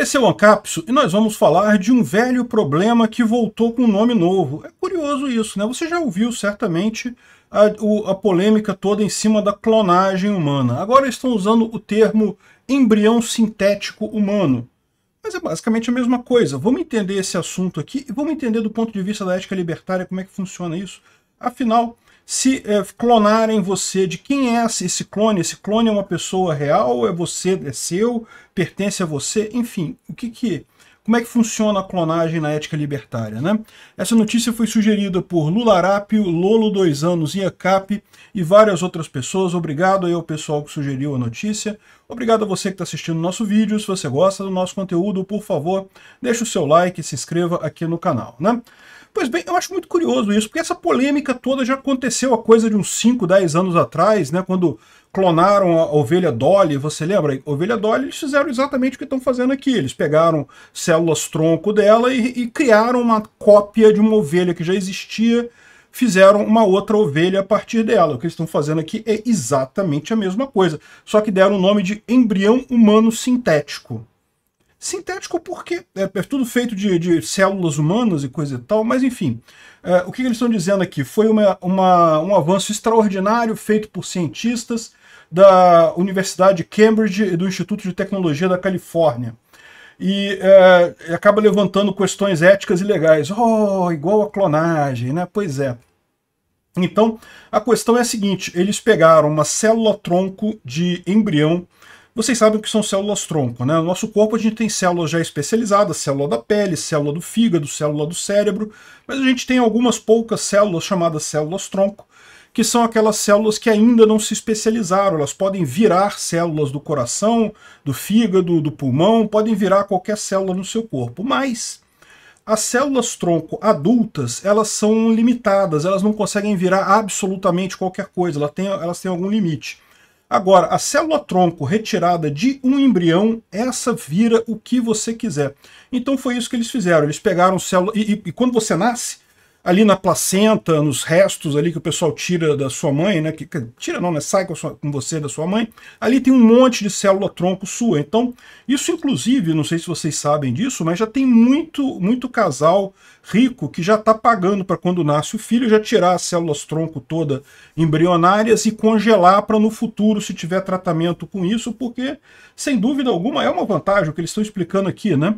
Esse é o Ancapso e nós vamos falar de um velho problema que voltou com um nome novo. É curioso isso, né? Você já ouviu certamente a, o, a polêmica toda em cima da clonagem humana. Agora estão usando o termo embrião sintético humano. Mas é basicamente a mesma coisa. Vamos entender esse assunto aqui e vamos entender do ponto de vista da ética libertária como é que funciona isso. Afinal, se é, clonarem você, de quem é esse clone? Esse clone é uma pessoa real? É você? É seu? Pertence a você? Enfim, o que que... Como é que funciona a clonagem na ética libertária, né? Essa notícia foi sugerida por Lularápio, Lolo Dois Anos, Iacap e várias outras pessoas. Obrigado aí ao pessoal que sugeriu a notícia. Obrigado a você que está assistindo o nosso vídeo. Se você gosta do nosso conteúdo, por favor, deixe o seu like e se inscreva aqui no canal, né? Pois bem, eu acho muito curioso isso, porque essa polêmica toda já aconteceu há coisa de uns 5, 10 anos atrás, né? Quando clonaram a ovelha Dolly, você lembra? A ovelha Dolly, eles fizeram exatamente o que estão fazendo aqui. Eles pegaram células-tronco dela e, e criaram uma cópia de uma ovelha que já existia, fizeram uma outra ovelha a partir dela. O que eles estão fazendo aqui é exatamente a mesma coisa, só que deram o nome de embrião humano sintético. Sintético porque é, é tudo feito de, de, células humanas e coisa e tal, mas enfim. É, o que eles estão dizendo aqui? Foi uma, uma, um avanço extraordinário feito por cientistas da Universidade de Cambridge e do Instituto de Tecnologia da Califórnia. E é, acaba levantando questões éticas e legais. Oh, igual a clonagem, né? Pois é. Então, a questão é a seguinte: eles pegaram uma célula-tronco de embrião vocês sabem que são células-tronco, né? No nosso corpo a gente tem células já especializadas, célula da pele, célula do fígado, célula do cérebro, mas a gente tem algumas poucas células chamadas células-tronco, que são aquelas células que ainda não se especializaram. Elas podem virar células do coração, do fígado, do pulmão, podem virar qualquer célula no seu corpo. Mas as células tronco adultas, elas são limitadas, elas não conseguem virar absolutamente qualquer coisa, elas têm, elas têm algum limite. Agora, a célula-tronco retirada de um embrião, essa vira o que você quiser. Então foi isso que eles fizeram. Eles pegaram célula... E, e, e quando você nasce, ali na placenta, nos restos ali que o pessoal tira da sua mãe, né? Que, tira não, né? Sai com, sua, com você da sua mãe. Ali tem um monte de célula-tronco sua. Então, isso inclusive, não sei se vocês sabem disso, mas já tem muito, muito casal rico que já está pagando para quando nasce o filho já tirar as células-tronco toda embrionárias e congelar para no futuro, se tiver tratamento com isso, porque, sem dúvida alguma, é uma vantagem o que eles estão explicando aqui, né?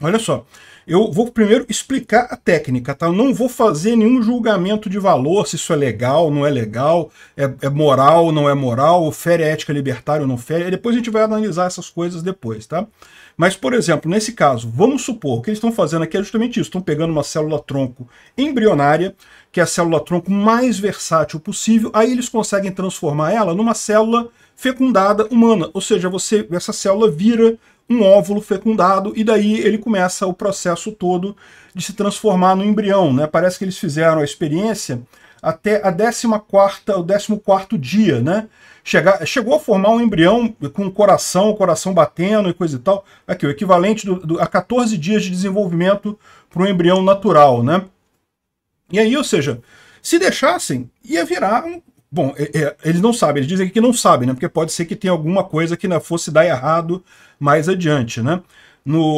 Olha só, eu vou primeiro explicar a técnica, tá? Eu não vou fazer nenhum julgamento de valor, se isso é legal, não é legal, é, é moral, não é moral, ofere ética libertária ou não e Depois a gente vai analisar essas coisas depois, tá? Mas, por exemplo, nesse caso, vamos supor que eles estão fazendo aqui é justamente isso. Estão pegando uma célula-tronco embrionária, que é a célula-tronco mais versátil possível, aí eles conseguem transformar ela numa célula fecundada humana. Ou seja, você essa célula vira um óvulo fecundado, e daí ele começa o processo todo de se transformar no embrião. Né? Parece que eles fizeram a experiência até a 14 o 14 dia, né? Chega, chegou a formar um embrião com o coração, o coração batendo e coisa e tal. Aqui, o equivalente do, do, a 14 dias de desenvolvimento para um embrião natural, né? E aí, ou seja, se deixassem, ia virar um Bom, é, é, eles não sabem, eles dizem que não sabem, né? Porque pode ser que tenha alguma coisa que não né, fosse dar errado mais adiante, né?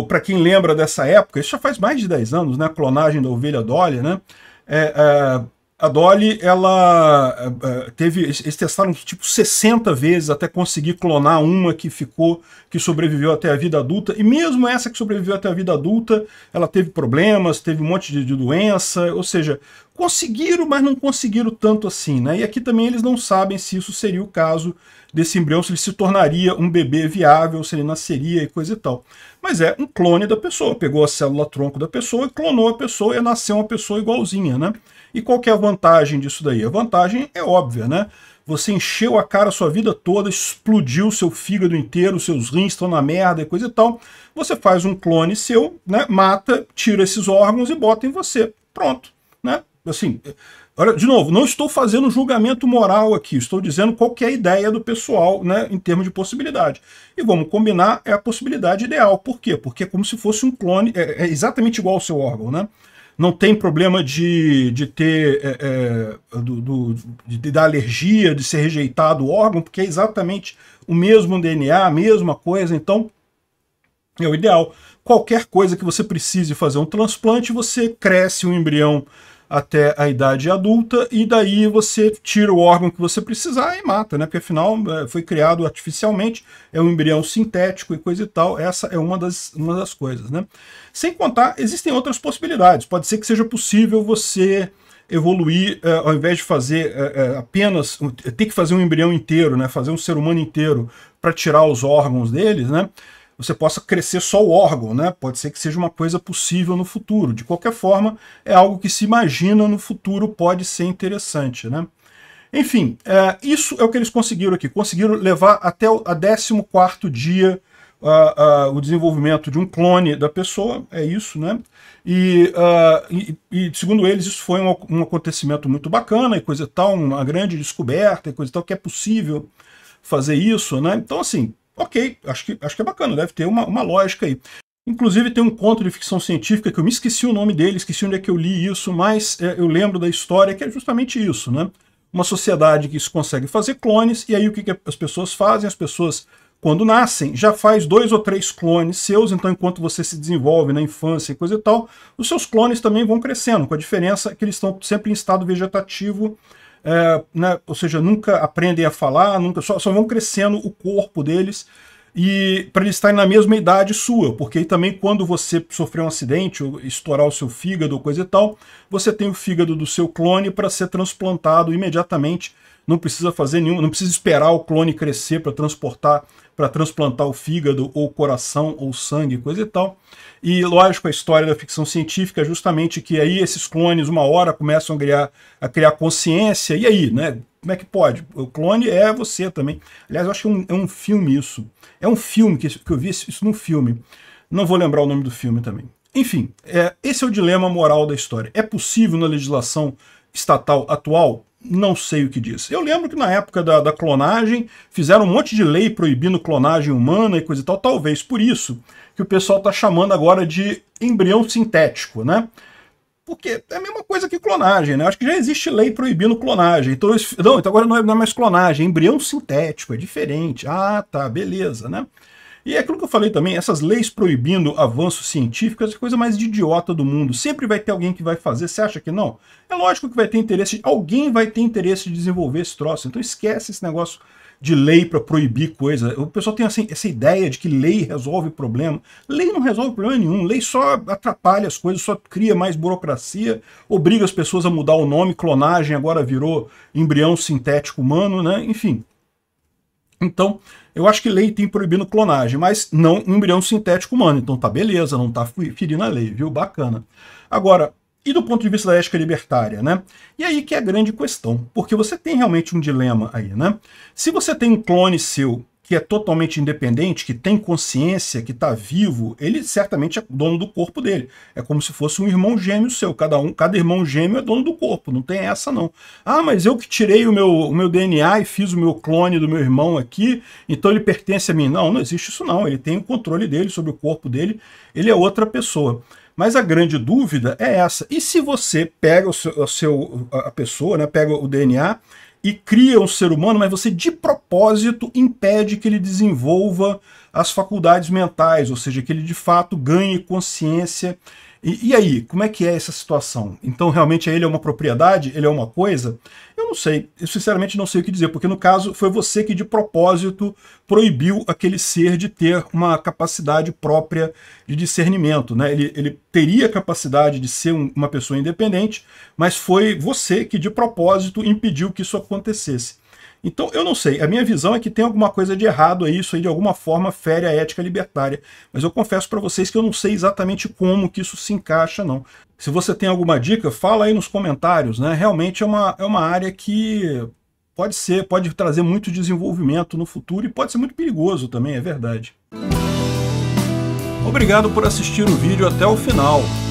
Para quem lembra dessa época, isso já faz mais de 10 anos, né? A clonagem da ovelha Dolly, né? É, é a Dolly, ela é, é, teve. Eles testaram tipo 60 vezes até conseguir clonar uma que ficou, que sobreviveu até a vida adulta. E mesmo essa que sobreviveu até a vida adulta, ela teve problemas, teve um monte de, de doença. Ou seja, Conseguiram, mas não conseguiram tanto assim, né? E aqui também eles não sabem se isso seria o caso desse embrião, se ele se tornaria um bebê viável, se ele nasceria e coisa e tal. Mas é um clone da pessoa, pegou a célula-tronco da pessoa, clonou a pessoa e nasceu uma pessoa igualzinha, né? E qual que é a vantagem disso daí? A vantagem é óbvia, né? Você encheu a cara a sua vida toda, explodiu seu fígado inteiro, seus rins estão na merda e coisa e tal. Você faz um clone seu, né? Mata, tira esses órgãos e bota em você. Pronto, né? assim, olha, de novo, não estou fazendo julgamento moral aqui, estou dizendo qual é a ideia do pessoal, né, em termos de possibilidade. E vamos combinar, é a possibilidade ideal. Por quê? Porque é como se fosse um clone, é, é exatamente igual ao seu órgão, né? Não tem problema de, de ter é, é, do, do, de, da alergia, de ser rejeitado o órgão, porque é exatamente o mesmo DNA, a mesma coisa, então é o ideal. Qualquer coisa que você precise fazer um transplante, você cresce um embrião até a idade adulta, e daí você tira o órgão que você precisar e mata, né? Porque afinal é, foi criado artificialmente, é um embrião sintético e coisa e tal. Essa é uma das, uma das coisas, né? Sem contar, existem outras possibilidades. Pode ser que seja possível você evoluir eh, ao invés de fazer eh, apenas ter que fazer um embrião inteiro, né, fazer um ser humano inteiro para tirar os órgãos deles, né, você possa crescer só o órgão, né? Pode ser que seja uma coisa possível no futuro. De qualquer forma, é algo que se imagina no futuro pode ser interessante, né? Enfim, é, isso é o que eles conseguiram aqui. Conseguiram levar até o 14 dia uh, uh, o desenvolvimento de um clone da pessoa, é isso, né? E, uh, e, e segundo eles, isso foi um, um, acontecimento muito bacana e coisa e tal, uma grande descoberta e coisa e tal, que é possível fazer isso, né? Então, assim, ok, acho que, acho que é bacana, deve ter uma, uma lógica aí. Inclusive tem um conto de ficção científica que eu me esqueci o nome dele, esqueci onde é que eu li isso, mas é, eu lembro da história que é justamente isso, né? Uma sociedade que consegue fazer clones, e aí o que, que as pessoas fazem? As pessoas, quando nascem, já faz dois ou três clones seus, então enquanto você se desenvolve na infância e coisa e tal, os seus clones também vão crescendo, com a diferença que eles estão sempre em estado vegetativo, é, né, ou seja, nunca aprendem a falar, nunca só, só vão crescendo o corpo deles e para eles estarem na mesma idade sua, porque também quando você sofrer um acidente, ou estourar o seu fígado ou coisa e tal, você tem o fígado do seu clone para ser transplantado imediatamente, não precisa fazer nenhum, não precisa esperar o clone crescer para transportar para transplantar o fígado ou coração ou sangue, coisa e tal. E lógico, a história da ficção científica é justamente que aí esses clones, uma hora, começam a criar, a criar consciência, e aí, né? Como é que pode? O clone é você também. Aliás, eu acho que é um, é um filme isso. É um filme que, que eu vi isso, num filme. Não vou lembrar o nome do filme também. Enfim, é, esse é o dilema moral da história. É possível na legislação estatal atual? não sei o que diz. Eu lembro que na época da, da, clonagem fizeram um monte de lei proibindo clonagem humana e coisa e tal, talvez por isso que o pessoal está chamando agora de embrião sintético, né? Porque é a mesma coisa que clonagem, né? Acho que já existe lei proibindo clonagem. Então, não, então agora não é, não é mais clonagem, é embrião sintético, é diferente. Ah, tá, beleza, né? E é aquilo que eu falei também, essas leis proibindo avanços científicos é a coisa mais idiota do mundo. Sempre vai ter alguém que vai fazer, você acha que não? É lógico que vai ter interesse, alguém vai ter interesse de desenvolver esse troço. Então esquece esse negócio de lei para proibir coisa. O pessoal tem assim, essa ideia de que lei resolve problema. Lei não resolve problema nenhum. Lei só atrapalha as coisas, só cria mais burocracia, obriga as pessoas a mudar o nome, clonagem agora virou embrião sintético humano, né? Enfim, então, eu acho que lei tem proibindo clonagem, mas não embrião sintético humano. Então tá beleza, não tá ferindo a lei, viu? Bacana. Agora, e do ponto de vista da ética libertária, né? E aí que é a grande questão, porque você tem realmente um dilema aí, né? Se você tem um clone seu que é totalmente independente, que tem consciência, que está vivo, ele certamente é dono do corpo dele. É como se fosse um irmão gêmeo seu. Cada um, cada irmão gêmeo é dono do corpo. Não tem essa não. Ah, mas eu que tirei o meu, o meu DNA e fiz o meu clone do meu irmão aqui, então ele pertence a mim. Não, não existe isso não. Ele tem o controle dele sobre o corpo dele. Ele é outra pessoa. Mas a grande dúvida é essa. E se você pega o seu, a, seu, a pessoa, né, pega o DNA e cria um ser humano, mas você de propósito impede que ele desenvolva as faculdades mentais, ou seja, que ele de fato ganhe consciência e, e, aí, como é que é essa situação? Então, realmente, é ele é uma propriedade? Ele é uma coisa? Eu não sei. Eu, sinceramente, não sei o que dizer, porque, no caso, foi você que, de propósito, proibiu aquele ser de ter uma capacidade própria de discernimento. Né? Ele, ele teria capacidade de ser um, uma pessoa independente, mas foi você que, de propósito, impediu que isso acontecesse. Então, eu não sei. A minha visão é que tem alguma coisa de errado aí, isso aí de alguma forma fere a ética libertária. Mas eu confesso para vocês que eu não sei exatamente como que isso se encaixa, não. Se você tem alguma dica, fala aí nos comentários, né? Realmente é uma, é uma área que pode ser, pode trazer muito desenvolvimento no futuro e pode ser muito perigoso também, é verdade. Obrigado por assistir o vídeo até o final.